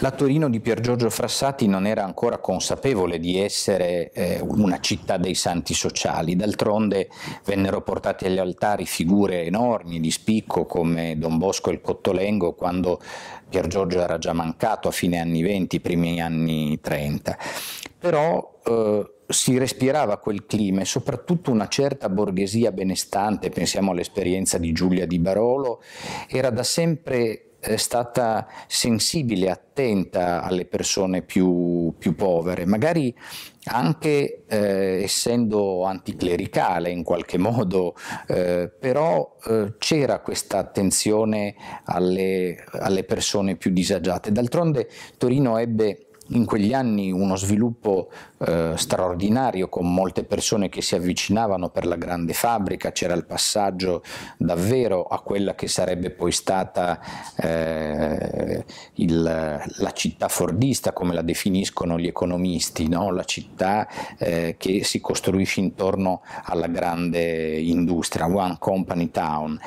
La Torino di Pier Giorgio Frassati non era ancora consapevole di essere eh, una città dei santi sociali, d'altronde vennero portate agli altari figure enormi di spicco come Don Bosco e il Cottolengo quando Pier Giorgio era già mancato a fine anni 20, primi anni 30. Però eh, si respirava quel clima e soprattutto una certa borghesia benestante, pensiamo all'esperienza di Giulia di Barolo, era da sempre è stata sensibile, attenta alle persone più, più povere, magari anche eh, essendo anticlericale in qualche modo, eh, però eh, c'era questa attenzione alle, alle persone più disagiate. D'altronde Torino ebbe in quegli anni uno sviluppo eh, straordinario con molte persone che si avvicinavano per la grande fabbrica, c'era il passaggio davvero a quella che sarebbe poi stata eh, il, la città fordista come la definiscono gli economisti, no? la città eh, che si costruisce intorno alla grande industria, One Company Town.